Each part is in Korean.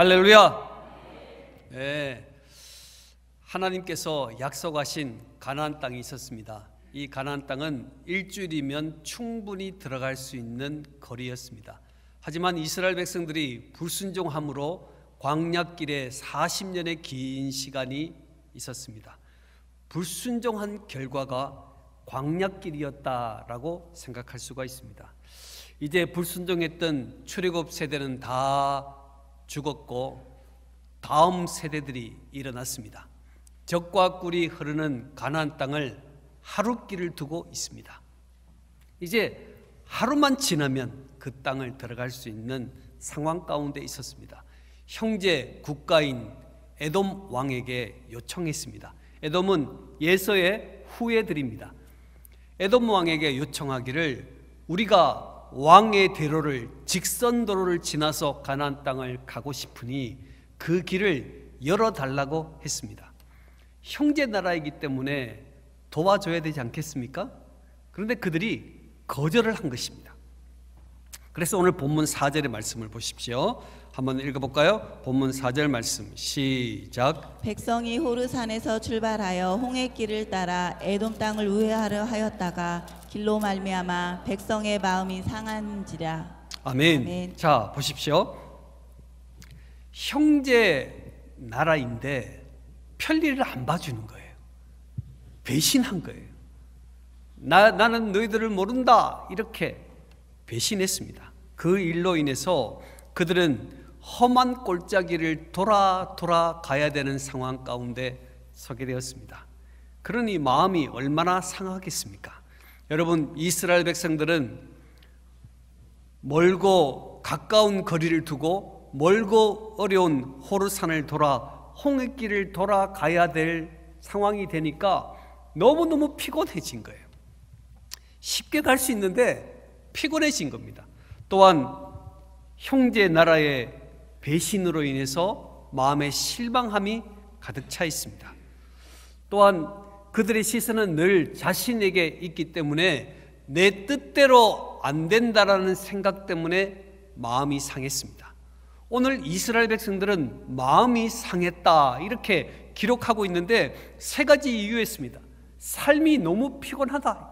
할렐루야. 네. 하나님께서 약속하신 가나안 땅이 있었습니다. 이 가나안 땅은 일주일이면 충분히 들어갈 수 있는 거리였습니다. 하지만 이스라엘 백성들이 불순종함으로 광야길에 40년의 긴 시간이 있었습니다. 불순종한 결과가 광야길이었다라고 생각할 수가 있습니다. 이제 불순종했던 출애굽 세대는 다 죽었고 다음 세대들이 일어났습니다. 적과 꿀이 흐르는 가나안 땅을 하루 길을 두고 있습니다. 이제 하루만 지나면 그 땅을 들어갈 수 있는 상황 가운데 있었습니다. 형제 국가인 에돔 왕에게 요청했습니다. 에돔은 예서의 후예들입니다. 에돔 왕에게 요청하기를 우리가 왕의 대로를 직선도로를 지나서 가나안 땅을 가고 싶으니 그 길을 열어 달라고 했습니다. 형제 나라이기 때문에 도와줘야 되지 않겠습니까? 그런데 그들이 거절을 한 것입니다. 그래서 오늘 본문 4절의 말씀을 보십시오. 한번 읽어볼까요? 본문 4절 말씀 시작 백성이 호르산에서 출발하여 홍해길을 따라 에돔 땅을 우회하려 하였다가 길로 말미암아 백성의 마음이 상한지라. 아멘. 아멘. 자 보십시오. 형제 나라인데 편리를 안 봐주는 거예요. 배신한 거예요. 나, 나는 너희들을 모른다 이렇게 배신했습니다. 그 일로 인해서 그들은 험한 골짜기를 돌아 돌아 가야 되는 상황 가운데 서게 되었습니다. 그러니 마음이 얼마나 상하겠습니까? 여러분 이스라엘 백성들은 멀고 가까운 거리를 두고 멀고 어려운 호르산을 돌아 홍해길을 돌아가야 될 상황이 되니까 너무너무 피곤해진 거예요. 쉽게 갈 수 있는데 피곤해진 겁니다. 또한 형제 나라의 배신으로 인해서 마음의 실망함이 가득 차 있습니다. 또한 그들의 시선은 늘 자신에게 있기 때문에 내 뜻대로 안 된다라는 생각 때문에 마음이 상했습니다. 오늘 이스라엘 백성들은 마음이 상했다 이렇게 기록하고 있는데 세 가지 이유였습니다. 삶이 너무 피곤하다.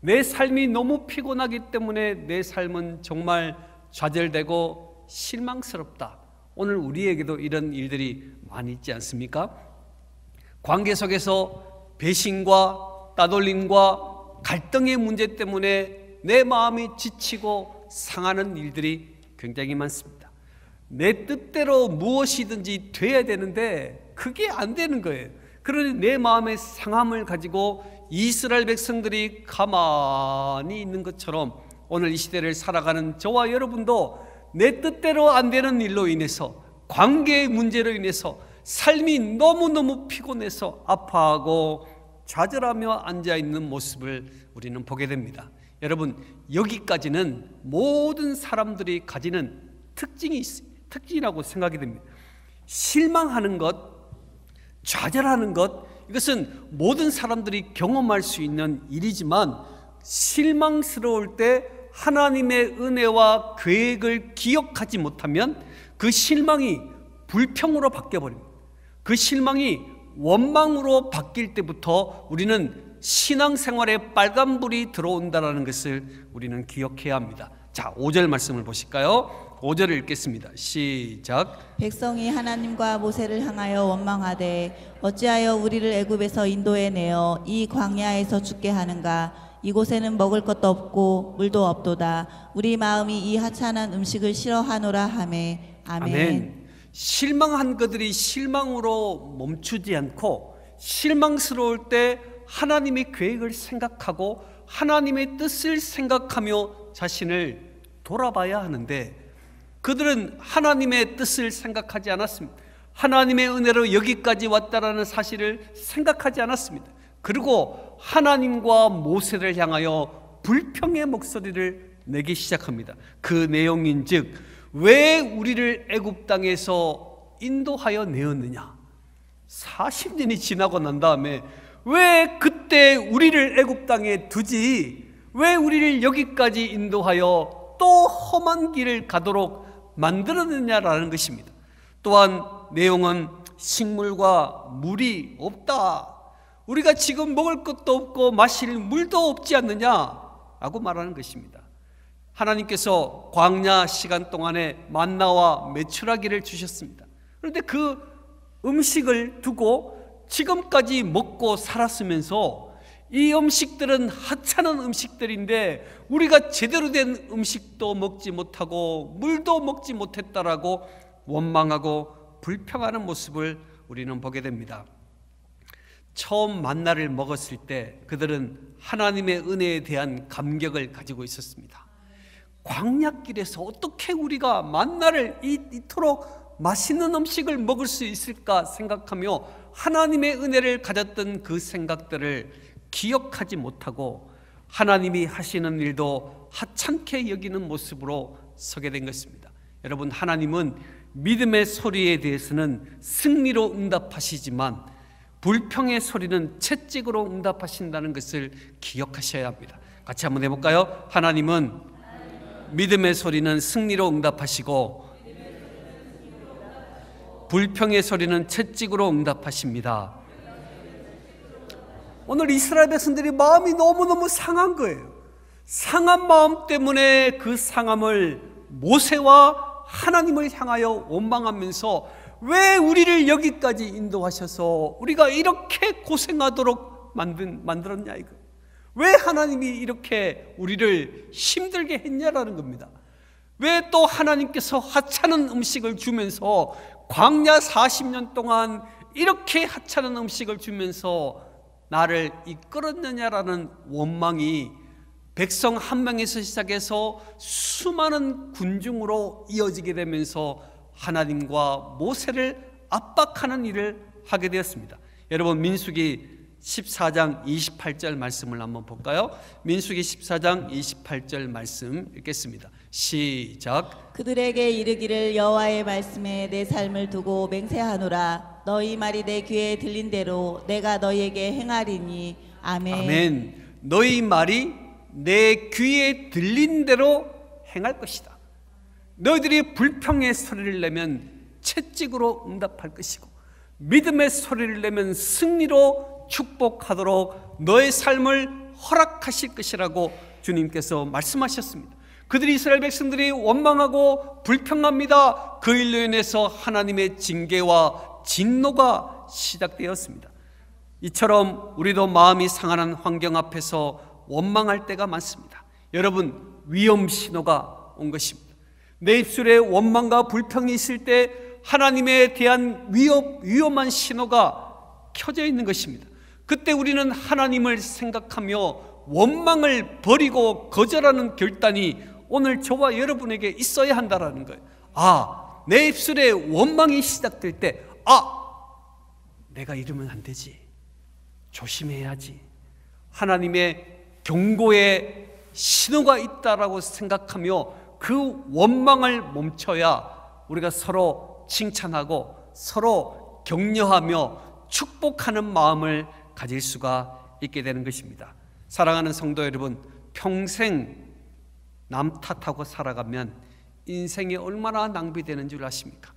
내 삶이 너무 피곤하기 때문에 내 삶은 정말 좌절되고 실망스럽다. 오늘 우리에게도 이런 일들이 많이 있지 않습니까? 관계 속에서 배신과 따돌림과 갈등의 문제 때문에 내 마음이 지치고 상하는 일들이 굉장히 많습니다. 내 뜻대로 무엇이든지 돼야 되는데 그게 안 되는 거예요. 그러니 내 마음의 상함을 가지고 이스라엘 백성들이 가만히 있는 것처럼 오늘 이 시대를 살아가는 저와 여러분도 내 뜻대로 안 되는 일로 인해서 관계의 문제로 인해서 삶이 너무너무 피곤해서 아파하고 좌절하며 앉아 있는 모습을 우리는 보게 됩니다. 여러분 여기까지는 모든 사람들이 가지는 특징이 특징이라고 생각이 됩니다. 실망하는 것, 좌절하는 것 이것은 모든 사람들이 경험할 수 있는 일이지만 실망스러울 때 하나님의 은혜와 계획을 기억하지 못하면 그 실망이 불평으로 바뀌어 버립니다. 그 실망이 원망으로 바뀔 때부터 우리는 신앙생활에 빨간불이 들어온다라는 것을 우리는 기억해야 합니다. 자, 5절 말씀을 보실까요? 5절을 읽겠습니다. 시작. 백성이 하나님과 모세를 향하여 원망하되 어찌하여 우리를 애굽에서 인도해 내어 이 광야에서 죽게 하는가 이곳에는 먹을 것도 없고 물도 없도다 우리 마음이 이 하찮은 음식을 싫어하노라 하매 아멘. 아멘. 실망한 그들이 실망으로 멈추지 않고 실망스러울 때 하나님의 계획을 생각하고 하나님의 뜻을 생각하며 자신을 돌아봐야 하는데 그들은 하나님의 뜻을 생각하지 않았습니다. 하나님의 은혜로 여기까지 왔다라는 사실을 생각하지 않았습니다. 그리고 하나님과 모세를 향하여 불평의 목소리를 내기 시작합니다. 그 내용인 즉왜 우리를 애굽 땅에서 인도하여 내었느냐? 40년이 지나고 난 다음에 왜 그때 우리를 애굽 땅에 두지? 왜 우리를 여기까지 인도하여 또 험한 길을 가도록 만들었느냐라는 것입니다. 또한 내용은 식물과 물이 없다. 우리가 지금 먹을 것도 없고 마실 물도 없지 않느냐라고 말하는 것입니다. 하나님께서 광야 시간 동안에 만나와 메추라기를 주셨습니다. 그런데 그 음식을 두고 지금까지 먹고 살았으면서 이 음식들은 하찮은 음식들인데 우리가 제대로 된 음식도 먹지 못하고 물도 먹지 못했다라고 원망하고 불평하는 모습을 우리는 보게 됩니다. 처음 만나를 먹었을 때 그들은 하나님의 은혜에 대한 감격을 가지고 있었습니다. 광약길에서 어떻게 우리가 만나를 이토록 맛있는 음식을 먹을 수 있을까 생각하며 하나님의 은혜를 가졌던 그 생각들을 기억하지 못하고 하나님이 하시는 일도 하찮게 여기는 모습으로 서게 된 것입니다. 여러분 하나님은 믿음의 소리에 대해서는 승리로 응답하시지만 불평의 소리는 채찍으로 응답하신다는 것을 기억하셔야 합니다. 같이 한번 해볼까요? 하나님은 믿음의 소리는 승리로 응답하시고 불평의 소리는 채찍으로 응답하십니다. 오늘 이스라엘 백성들이 마음이 너무너무 상한 거예요. 상한 마음 때문에 그 상함을 모세와 하나님을 향하여 원망하면서 왜 우리를 여기까지 인도하셔서 우리가 이렇게 고생하도록 만든, 만들었냐 이거. 왜 하나님이 이렇게 우리를 힘들게 했냐라는 겁니다. 왜 또 하나님께서 하찮은 음식을 주면서 광야 40년 동안 이렇게 하찮은 음식을 주면서 나를 이끌었느냐라는 원망이 백성 한 명에서 시작해서 수많은 군중으로 이어지게 되면서 하나님과 모세를 압박하는 일을 하게 되었습니다. 여러분 민숙이 14장 28절 말씀을 한번 볼까요? 민수기 14장 28절 말씀 읽겠습니다. 시작. 그들에게 이르기를 여와의 말씀에 내 삶을 두고 맹세하노라 너희 말이 내 귀에 들린 대로 내가 너희에게 행하리니 아멘. 아멘. 너희 말이 내 귀에 들린 대로 행할 것이다. 너희들이 불평의 소리를 내면 채찍으로 응답할 것이고 믿음의 소리를 내면 승리로 축복하도록 너의 삶을 허락하실 것이라고 주님께서 말씀하셨습니다. 그들이 이스라엘 백성들이 원망하고 불평합니다. 그 일로 인해서 하나님의 징계와 진노가 시작되었습니다. 이처럼 우리도 마음이 상하는 환경 앞에서 원망할 때가 많습니다. 여러분 위험 신호가 온 것입니다. 내 입술에 원망과 불평이 있을 때 하나님에 대한 위협 위험한 신호가 켜져 있는 것입니다. 그때 우리는 하나님을 생각하며 원망을 버리고 거절하는 결단이 오늘 저와 여러분에게 있어야 한다라는 거예요. 아, 내 입술에 원망이 시작될 때, 아, 내가 이러면 안 되지. 조심해야지. 하나님의 경고의 신호가 있다라고 생각하며 그 원망을 멈춰야 우리가 서로 칭찬하고 서로 격려하며 축복하는 마음을 가질 수가 있게 되는 것입니다. 사랑하는 성도 여러분, 평생 남 탓하고 살아가면 인생이 얼마나 낭비되는 줄 아십니까?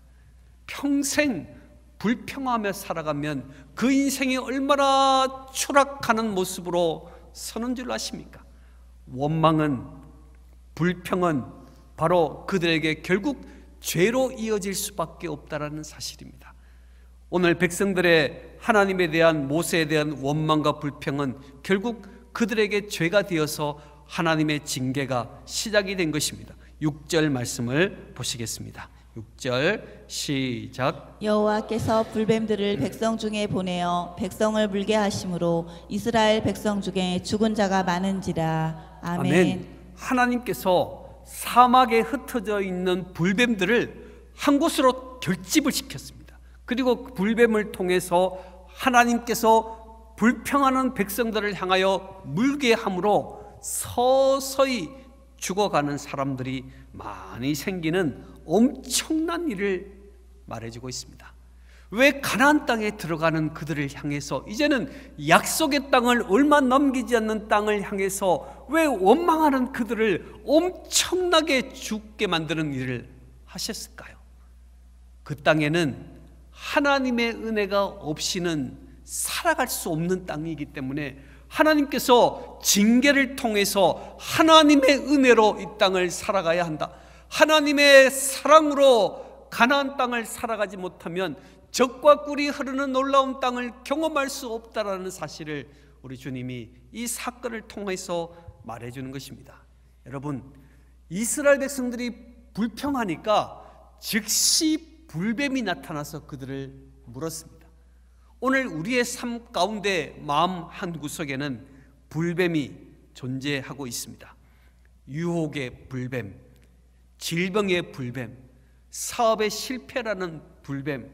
평생 불평하며 살아가면 그 인생이 얼마나 추락하는 모습으로 서는 줄 아십니까? 원망은 불평은 바로 그들에게 결국 죄로 이어질 수밖에 없다라는 사실입니다. 오늘 백성들의 하나님에 대한 모세에 대한 원망과 불평은 결국 그들에게 죄가 되어서 하나님의 징계가 시작이 된 것입니다. 6절 말씀을 보시겠습니다. 6절 시작 여호와께서 불뱀들을 백성 중에 보내어 백성을 물게 하심으로 이스라엘 백성 중에 죽은 자가 많은지라 아멘. 아멘. 하나님께서 사막에 흩어져 있는 불뱀들을 한 곳으로 결집을 시켰습니다. 그리고 불뱀을 통해서 하나님께서 불평하는 백성들을 향하여 물게 함으로 서서히 죽어가는 사람들이 많이 생기는 엄청난 일을 말해주고 있습니다. 왜 가나안 땅에 들어가는 그들을 향해서 이제는 약속의 땅을 얼마 넘기지 않는 땅을 향해서 왜 원망하는 그들을 엄청나게 죽게 만드는 일을 하셨을까요? 그 땅에는 하나님의 은혜가 없이는 살아갈 수 없는 땅이기 때문에 하나님께서 징계를 통해서 하나님의 은혜로 이 땅을 살아가야 한다. 하나님의 사랑으로 가나 땅을 살아가지 못하면 적과 꿀이 흐르는 놀라운 땅을 경험할 수 없다라는 사실을 우리 주님이 이 사건을 통해서 말해 주는 것입니다. 여러분, 이스라엘 백성들이 불평하니까 즉시 불뱀이 나타나서 그들을 물었습니다. 오늘 우리의 삶 가운데 마음 한 구석에는 불뱀이 존재하고 있습니다. 유혹의 불뱀, 질병의 불뱀, 사업의 실패라는 불뱀,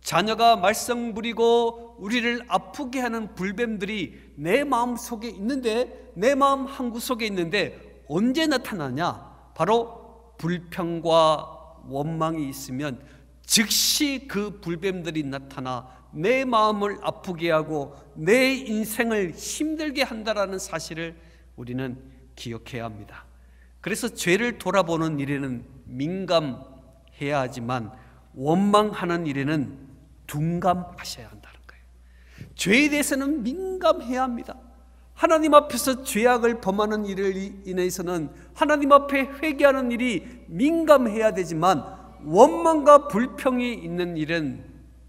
자녀가 말썽 부리고 우리를 아프게 하는 불뱀들이 내 마음 속에 있는데 내 마음 한 구석에 있는데 언제 나타나냐? 바로 불평과 원망이 있으면 즉시 그 불뱀들이 나타나 내 마음을 아프게 하고 내 인생을 힘들게 한다라는 사실을 우리는 기억해야 합니다. 그래서 죄를 돌아보는 일에는 민감해야 하지만 원망하는 일에는 둔감하셔야 한다는 거예요. 죄에 대해서는 민감해야 합니다. 하나님 앞에서 죄악을 범하는 일을 인해서는 하나님 앞에 회개하는 일이 민감해야 되지만 원망과 불평이 있는 일은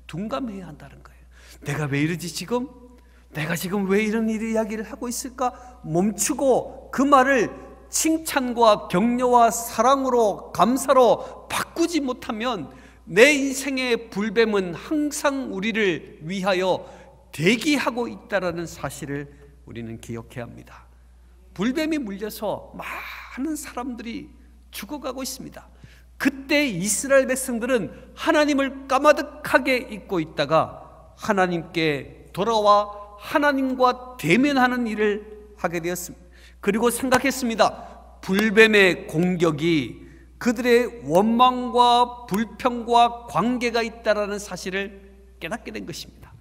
둔감해야 한다는 거예요. 내가 왜 이러지 지금? 내가 지금 왜 이런 일 이야기를 하고 있을까? 멈추고 그 말을 칭찬과 격려와 사랑으로 감사로 바꾸지 못하면 내 인생의 불뱀은 항상 우리를 위하여 대기하고 있다라는 사실을 우리는 기억해야 합니다. 불뱀이 물려서 많은 사람들이 죽어가고 있습니다. 그때 이스라엘 백성들은 하나님을 까마득하게 잊고 있다가 하나님께 돌아와 하나님과 대면하는 일을 하게 되었습니다. 그리고 생각했습니다. 불뱀의 공격이 그들의 원망과 불평과 관계가 있다라는 사실을 깨닫게 된 것입니다.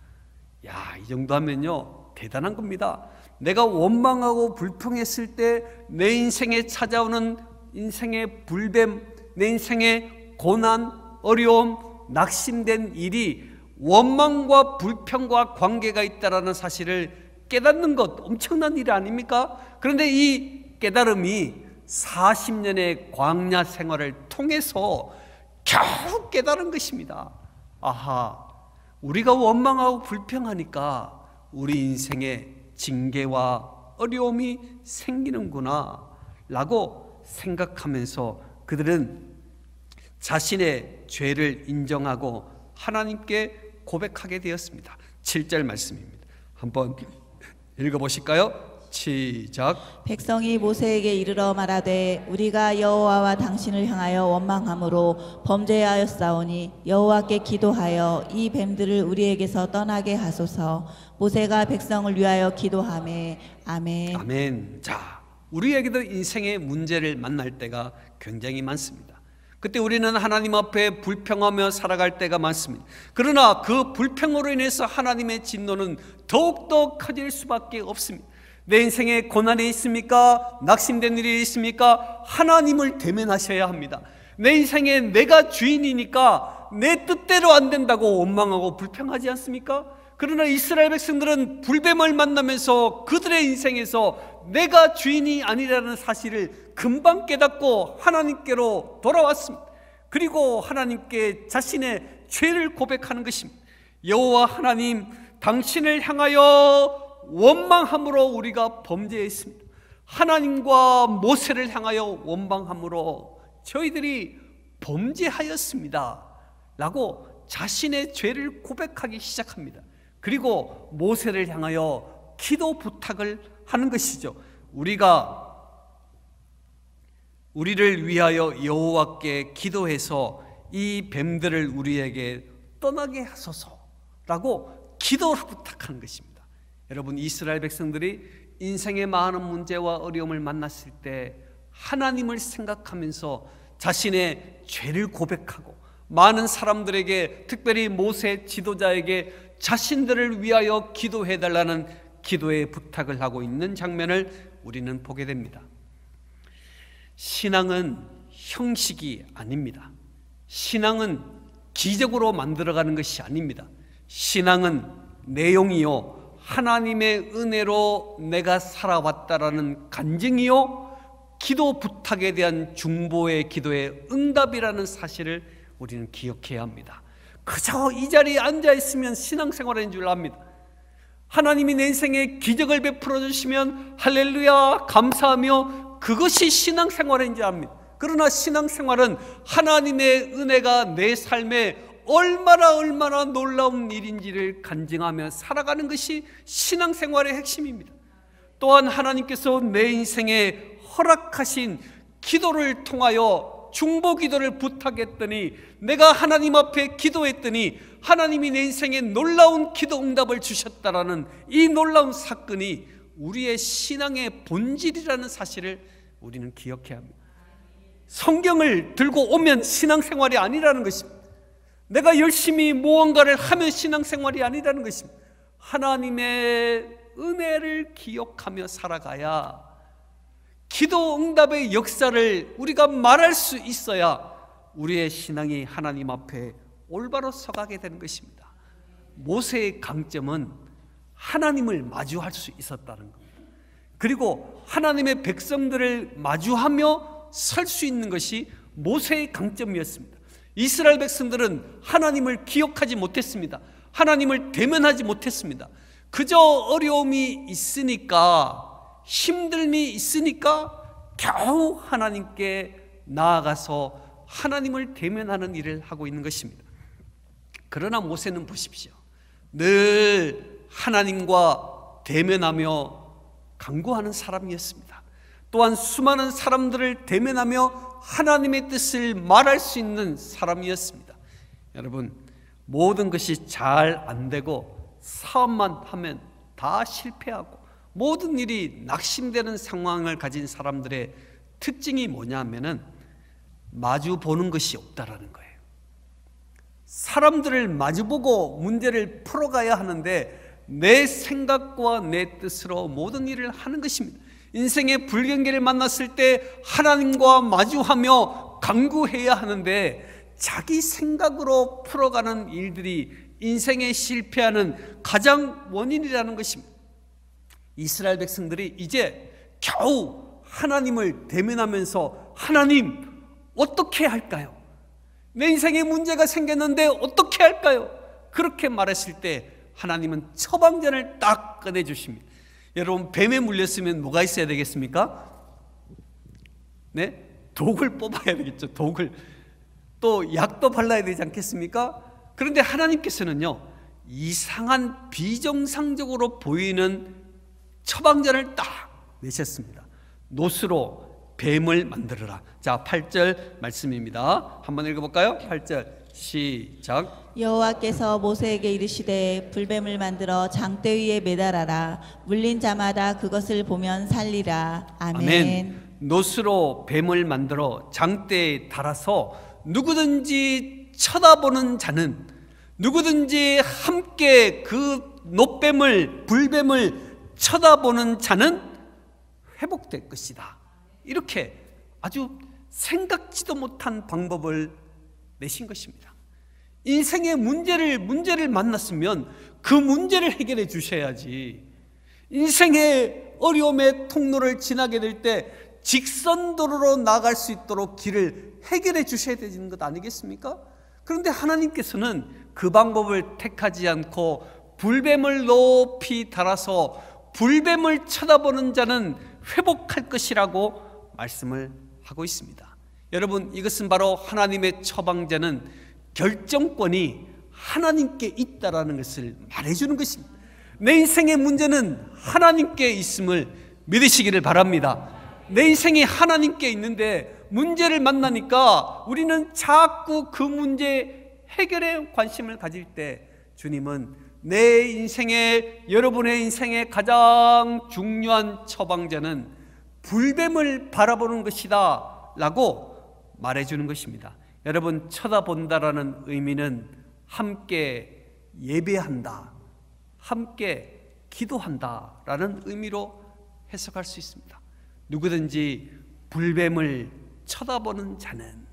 야, 이 정도 하면요. 대단한 겁니다. 내가 원망하고 불평했을 때 내 인생에 찾아오는 인생의 불뱀 내 인생의 고난, 어려움, 낙심된 일이 원망과 불평과 관계가 있다라는 사실을 깨닫는 것 엄청난 일 아닙니까? 그런데 이 깨달음이 40년의 광야 생활을 통해서 겨우 깨달은 것입니다. 아하, 우리가 원망하고 불평하니까 우리 인생에 징계와 어려움이 생기는구나 라고 생각하면서 그들은 자신의 죄를 인정하고 하나님께 고백하게 되었습니다. 7절 말씀입니다. 한번 읽어 보실까요? 시작 백성이 모세에게 이르러 말하되 우리가 여호와와 당신을 향하여 원망함으로 범죄하였사오니 여호와께 기도하여 이 뱀들을 우리에게서 떠나게 하소서 모세가 백성을 위하여 기도하매 아멘 아멘 자 우리에게도 인생의 문제를 만날 때가 굉장히 많습니다. 그때 우리는 하나님 앞에 불평하며 살아갈 때가 많습니다. 그러나 그 불평으로 인해서 하나님의 진노는 더욱더 커질 수밖에 없습니다. 내 인생에 고난이 있습니까? 낙심된 일이 있습니까? 하나님을 대면하셔야 합니다. 내 인생에 내가 주인이니까 내 뜻대로 안 된다고 원망하고 불평하지 않습니까? 그러나 이스라엘 백성들은 불뱀을 만나면서 그들의 인생에서 내가 주인이 아니라는 사실을 금방 깨닫고 하나님께로 돌아왔습니다. 그리고 하나님께 자신의 죄를 고백하는 것입니다. 여호와 하나님 당신을 향하여 원망함으로 우리가 범죄했습니다. 하나님과 모세를 향하여 원망함으로 저희들이 범죄하였습니다. 라고 자신의 죄를 고백하기 시작합니다. 그리고 모세를 향하여 기도 부탁을 하는 것이죠. 우리가 우리를 위하여 여호와께 기도해서 이 뱀들을 우리에게 떠나게 하소서라고 기도를 부탁하는 것입니다. 여러분 이스라엘 백성들이 인생의 많은 문제와 어려움을 만났을 때 하나님을 생각하면서 자신의 죄를 고백하고 많은 사람들에게 특별히 모세 지도자에게 자신들을 위하여 기도해 달라는 기도의 부탁을 하고 있는 장면을 우리는 보게 됩니다. 신앙은 형식이 아닙니다. 신앙은 기적으로 만들어가는 것이 아닙니다. 신앙은 내용이요 하나님의 은혜로 내가 살아왔다라는 간증이요 기도 부탁에 대한 중보의 기도의 응답이라는 사실을 우리는 기억해야 합니다. 그저 이 자리에 앉아 있으면 신앙생활인 줄 압니다. 하나님이 내 인생에 기적을 베풀어 주시면 할렐루야 감사하며 그것이 신앙생활인 줄 압니다. 그러나 신앙생활은 하나님의 은혜가 내 삶에 얼마나 얼마나 놀라운 일인지를 간증하며 살아가는 것이 신앙생활의 핵심입니다. 또한 하나님께서 내 인생에 허락하신 기도를 통하여 중보 기도를 부탁했더니 내가 하나님 앞에 기도했더니 하나님이 내 인생에 놀라운 기도 응답을 주셨다라는 이 놀라운 사건이 우리의 신앙의 본질이라는 사실을 우리는 기억해야 합니다. 성경을 들고 오면 신앙생활이 아니라는 것입니다. 내가 열심히 무언가를 하면 신앙생활이 아니라는 것입니다. 하나님의 은혜를 기억하며 살아가야 기도 응답의 역사를 우리가 말할 수 있어야 우리의 신앙이 하나님 앞에 올바로 서가게 되는 것입니다. 모세의 강점은 하나님을 마주할 수 있었다는 겁니다. 그리고 하나님의 백성들을 마주하며 설 수 있는 것이 모세의 강점이었습니다. 이스라엘 백성들은 하나님을 기억하지 못했습니다. 하나님을 대면하지 못했습니다. 그저 어려움이 있으니까 힘듦이 있으니까 겨우 하나님께 나아가서 하나님을 대면하는 일을 하고 있는 것입니다. 그러나 모세는 보십시오. 늘 하나님과 대면하며 강구하는 사람이었습니다. 또한 수많은 사람들을 대면하며 하나님의 뜻을 말할 수 있는 사람이었습니다. 여러분, 모든 것이 잘 안 되고 사업만 하면 다 실패하고 모든 일이 낙심되는 상황을 가진 사람들의 특징이 뭐냐면은 마주 보는 것이 없다라는 거예요. 사람들을 마주보고 문제를 풀어가야 하는데 내 생각과 내 뜻으로 모든 일을 하는 것입니다. 인생의 불경기를 만났을 때 하나님과 마주하며 강구해야 하는데 자기 생각으로 풀어가는 일들이 인생에 실패하는 가장 원인이라는 것입니다. 이스라엘 백성들이 이제 겨우 하나님을 대면하면서 하나님 어떻게 할까요? 내 인생에 문제가 생겼는데 어떻게 할까요? 그렇게 말했을 때 하나님은 처방전을 딱 꺼내 주십니다. 여러분 뱀에 물렸으면 뭐가 있어야 되겠습니까? 네? 독을 뽑아야 되겠죠. 독을 또 약도 발라야 되지 않겠습니까? 그런데 하나님께서는요. 이상한 비정상적으로 보이는 처방전을 딱 내셨습니다. 노스로 뱀을 만들어라. 자, 8절 말씀입니다. 한번 읽어 볼까요? 8절. 시작 여호와께서 모세에게 이르시되 불뱀을 만들어 장대 위에 매달아라 물린 자마다 그것을 보면 살리라 아멘, 아멘. 노스로 뱀을 만들어 장대에 달아서 누구든지 쳐다보는 자는 누구든지 함께 그 노뱀을 불뱀을 쳐다보는 자는 회복될 것이다. 이렇게 아주 생각지도 못한 방법을 내신 것입니다. 인생의 문제를 문제를 만났으면 그 문제를 해결해 주셔야지. 인생의 어려움의 통로를 지나게 될 때 직선도로로 나갈 수 있도록 길을 해결해 주셔야 되는 것 아니겠습니까? 그런데 하나님께서는 그 방법을 택하지 않고 불뱀을 높이 달아서 불뱀을 쳐다보는 자는 회복할 것이라고 말씀을 하고 있습니다. 여러분 이것은 바로 하나님의 처방자는 결정권이 하나님께 있다라는 것을 말해주는 것입니다. 내 인생의 문제는 하나님께 있음을 믿으시기를 바랍니다. 내 인생이 하나님께 있는데 문제를 만나니까 우리는 자꾸 그 문제 해결에 관심을 가질 때 주님은 내 인생에 여러분의 인생에 가장 중요한 처방제는 불뱀을 바라보는 것이다 라고 말해주는 것입니다 여러분 쳐다본다라는 의미는 함께 예배한다 함께 기도한다 라는 의미로 해석할 수 있습니다 누구든지 불뱀을 쳐다보는 자는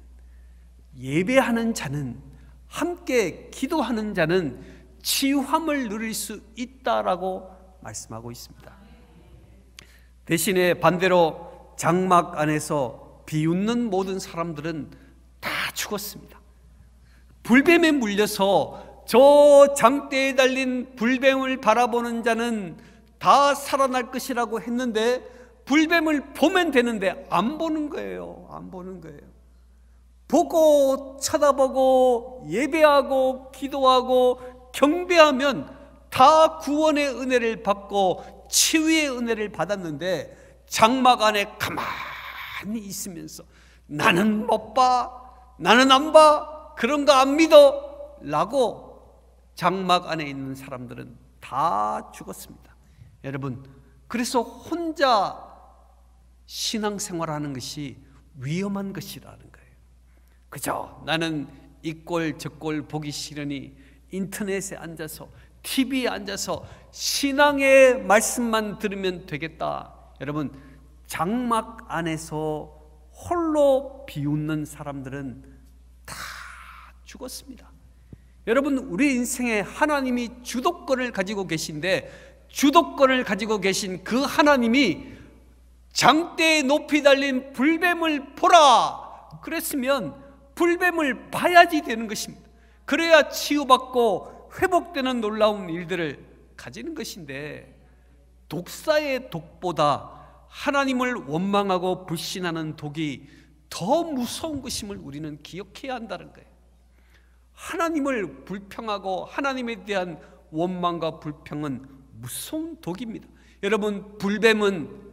예배하는 자는 함께 기도하는 자는 치유함을 누릴 수 있다라고 말씀하고 있습니다. 대신에 반대로 장막 안에서 비웃는 모든 사람들은 다 죽었습니다. 불뱀에 물려서 저 장대에 달린 불뱀을 바라보는 자는 다 살아날 것이라고 했는데 불뱀을 보면 되는데 안 보는 거예요. 안 보는 거예요. 보고 쳐다보고 예배하고 기도하고 경배하면 다 구원의 은혜를 받고 치유의 은혜를 받았는데 장막 안에 가만히 있으면서 나는 못 봐, 나는 안 봐, 그런 거 안 믿어 라고 장막 안에 있는 사람들은 다 죽었습니다. 여러분, 그래서 혼자 신앙생활하는 것이 위험한 것이라는 거예요. 그죠? 나는 이 꼴 저 꼴 보기 싫으니 인터넷에 앉아서 TV에 앉아서 신앙의 말씀만 들으면 되겠다. 여러분 장막 안에서 홀로 비웃는 사람들은 다 죽었습니다. 여러분 우리 인생에 하나님이 주도권을 가지고 계신데 주도권을 가지고 계신 그 하나님이 장대에 높이 달린 불뱀을 보라 그랬으면 불뱀을 봐야지 되는 것입니다. 그래야 치유받고 회복되는 놀라운 일들을 가지는 것인데 독사의 독보다 하나님을 원망하고 불신하는 독이 더 무서운 것임을 우리는 기억해야 한다는 거예요. 하나님을 불평하고 하나님에 대한 원망과 불평은 무서운 독입니다. 여러분 불뱀은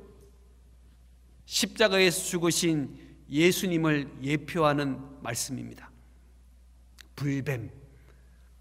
십자가에서 죽으신 예수님을 예표하는 말씀입니다. 불뱀.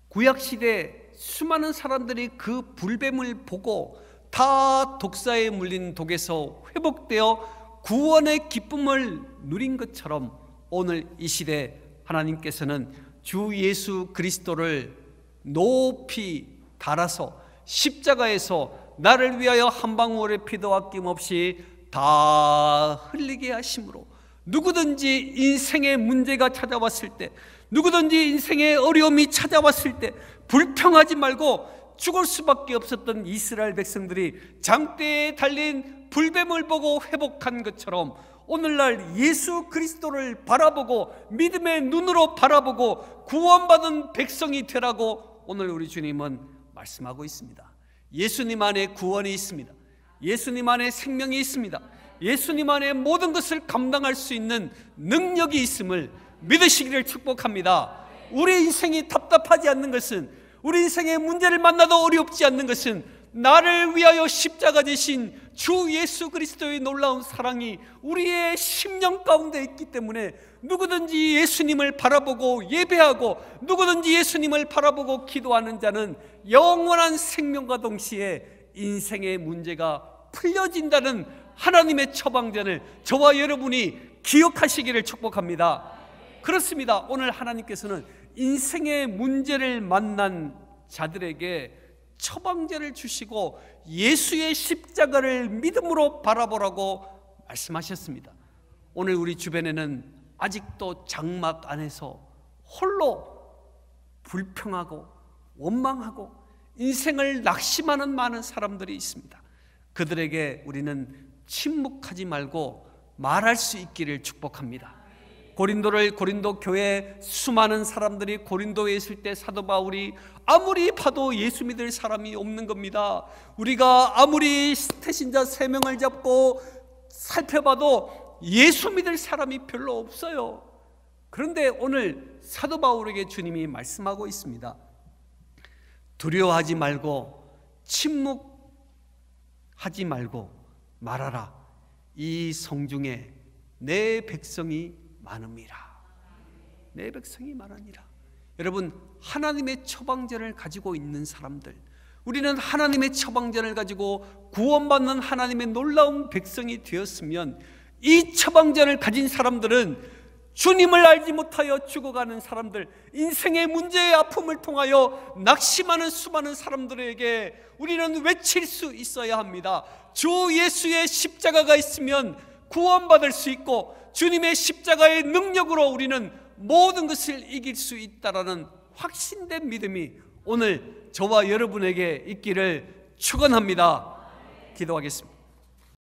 구약 시대 수많은 사람들이 그 불뱀을 보고 다 독사에 물린 독에서 회복되어 구원의 기쁨을 누린 것처럼 오늘 이 시대 하나님께서는 주 예수 그리스도를 높이 달아서 십자가에서 나를 위하여 한방울의 피도 아낌없이 다 흘리게 하심으로 누구든지 인생의 문제가 찾아왔을 때 누구든지 인생에 어려움이 찾아왔을 때 불평하지 말고 죽을 수밖에 없었던 이스라엘 백성들이 장대에 달린 불뱀을 보고 회복한 것처럼 오늘날 예수 그리스도를 바라보고 믿음의 눈으로 바라보고 구원받은 백성이 되라고 오늘 우리 주님은 말씀하고 있습니다. 예수님 안에 구원이 있습니다. 예수님 안에 생명이 있습니다. 예수님 안에 모든 것을 감당할 수 있는 능력이 있음을 믿으시기를 축복합니다. 우리 인생이 답답하지 않는 것은 우리 인생의 문제를 만나도 어렵지 않는 것은 나를 위하여 십자가 되신 주 예수 그리스도의 놀라운 사랑이 우리의 심령 가운데 있기 때문에 누구든지 예수님을 바라보고 예배하고 누구든지 예수님을 바라보고 기도하는 자는 영원한 생명과 동시에 인생의 문제가 풀려진다는 하나님의 처방전을 저와 여러분이 기억하시기를 축복합니다. 그렇습니다. 오늘 하나님께서는 인생의 문제를 만난 자들에게 처방제를 주시고 예수의 십자가를 믿음으로 바라보라고 말씀하셨습니다. 오늘 우리 주변에는 아직도 장막 안에서 홀로 불평하고 원망하고 인생을 낙심하는 많은 사람들이 있습니다. 그들에게 우리는 침묵하지 말고 말할 수 있기를 축복합니다. 고린도를 고린도 교회 수많은 사람들이 고린도에 있을 때 사도 바울이 아무리 봐도 예수 믿을 사람이 없는 겁니다. 우리가 아무리 태신자 세 명을 잡고 살펴봐도 예수 믿을 사람이 별로 없어요. 그런데 오늘 사도 바울에게 주님이 말씀하고 있습니다. 두려워하지 말고 침묵하지 말고 말하라. 이 성중에 내 백성이 많음이라 내 백성이 많으니라 여러분 하나님의 처방전을 가지고 있는 사람들 우리는 하나님의 처방전을 가지고 구원받는 하나님의 놀라운 백성이 되었으면 이 처방전을 가진 사람들은 주님을 알지 못하여 죽어가는 사람들, 인생의 문제의 아픔을 통하여 낙심하는 수많은 사람들에게 우리는 외칠 수 있어야 합니다. 주 예수의 십자가가 있으면 구원받을 수 있고 주님의 십자가의 능력으로 우리는 모든 것을 이길 수 있다라는 확신된 믿음이 오늘 저와 여러분에게 있기를 축원합니다. 기도하겠습니다.